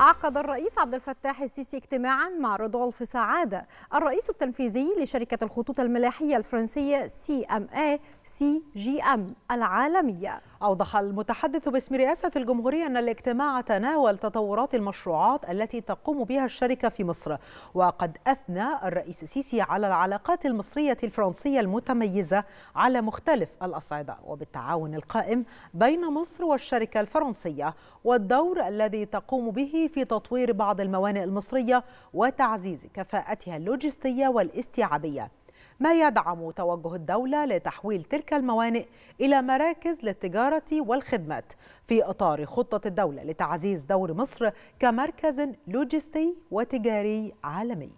عقد الرئيس عبد الفتاح السيسي اجتماعا مع رودولف سعادة الرئيس التنفيذي لشركة الخطوط الملاحية الفرنسية سي ام اي سي جي ام العالمية أوضح المتحدث باسم رئاسة الجمهورية أن الاجتماع تناول تطورات المشروعات التي تقوم بها الشركة في مصر وقد أثنى الرئيس السيسي على العلاقات المصرية الفرنسية المتميزة على مختلف الأصعدة وبالتعاون القائم بين مصر والشركة الفرنسية والدور الذي تقوم به في تطوير بعض الموانئ المصرية وتعزيز كفاءتها اللوجستية والاستيعابية ما يدعم توجه الدولة لتحويل تلك الموانئ إلى مراكز للتجارة والخدمات في إطار خطة الدولة لتعزيز دور مصر كمركز لوجستي وتجاري عالمي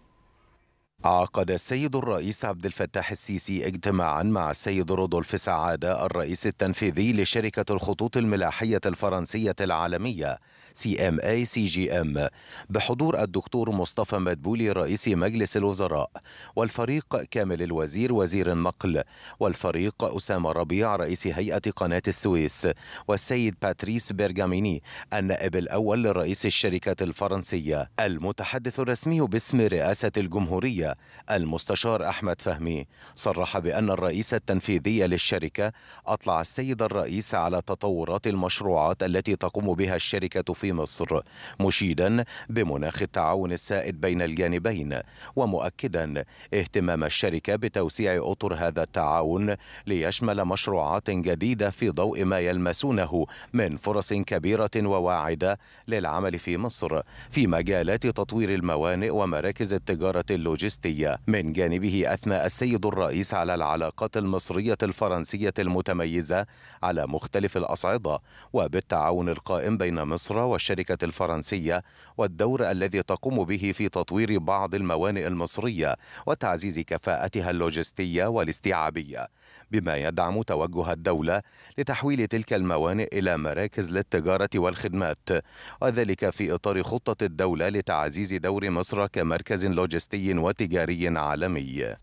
عقد السيد الرئيس عبد الفتاح السيسي اجتماعا مع السيد رودولف سعادة الرئيس التنفيذي لشركة الخطوط الملاحية الفرنسية العالمية سي ام اي سي جي ام بحضور الدكتور مصطفى مدبولي رئيس مجلس الوزراء والفريق كامل الوزير وزير النقل والفريق أسامة ربيع رئيس هيئة قناة السويس والسيد باتريس بيرجاميني النائب الأول لرئيس الشركة الفرنسية المتحدث الرسمي باسم رئاسة الجمهورية المستشار أحمد فهمي صرح بأن الرئيس التنفيذي للشركة أطلع السيد الرئيس على تطورات المشروعات التي تقوم بها الشركة في مصر مشيدا بمناخ التعاون السائد بين الجانبين ومؤكدا اهتمام الشركة بتوسيع أطر هذا التعاون ليشمل مشروعات جديدة في ضوء ما يلمسونه من فرص كبيرة وواعدة للعمل في مصر في مجالات تطوير الموانئ ومراكز التجارة اللوجستية من جانبه أثنى السيد الرئيس على العلاقات المصرية الفرنسية المتميزة على مختلف الأصعدة وبالتعاون القائم بين مصر والشركة الفرنسية والدور الذي تقوم به في تطوير بعض الموانئ المصرية وتعزيز كفاءتها اللوجستية والاستيعابية بما يدعم توجه الدولة لتحويل تلك الموانئ إلى مراكز للتجارة والخدمات وذلك في إطار خطة الدولة لتعزيز دور مصر كمركز لوجستي وتجاري عالمي